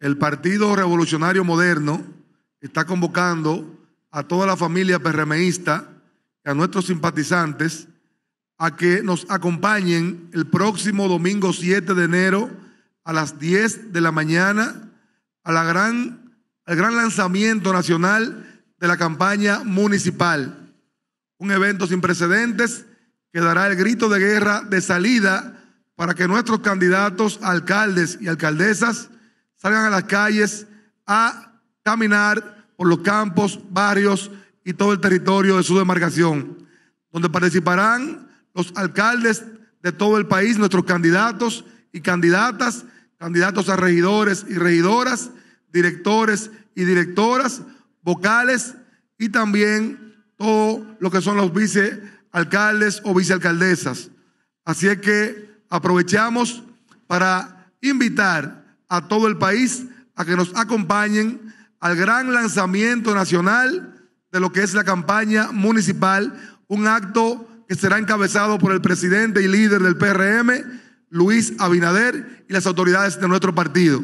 El Partido Revolucionario Moderno está convocando a toda la familia PRMista y a nuestros simpatizantes a que nos acompañen el próximo domingo 7 de enero a las 10 de la mañana a la gran, al gran lanzamiento nacional de la campaña municipal. Un evento sin precedentes que dará el grito de guerra de salida para que nuestros candidatos, alcaldes y alcaldesas salgan a las calles a caminar por los campos, barrios y todo el territorio de su demarcación, donde participarán los alcaldes de todo el país, nuestros candidatos y candidatas, candidatos a regidores y regidoras, directores y directoras, vocales y también todo lo que son los vicealcaldes o vicealcaldesas. Así es que aprovechamos para invitar a todo el país a que nos acompañen al gran lanzamiento nacional de lo que es la campaña municipal, un acto que será encabezado por el presidente y líder del PRM, Luis Abinader, y las autoridades de nuestro partido.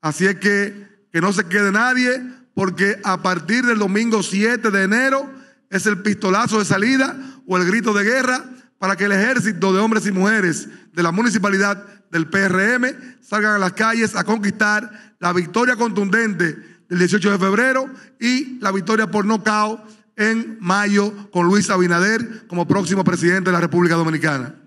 Así es que que no se quede nadie, porque a partir del domingo 7 de enero es el pistolazo de salida o el grito de guerra para que el ejército de hombres y mujeres de la municipalidad del PRM salgan a las calles a conquistar la victoria contundente del 18 de febrero y la victoria por nocao en mayo con Luis Abinader como próximo presidente de la República Dominicana.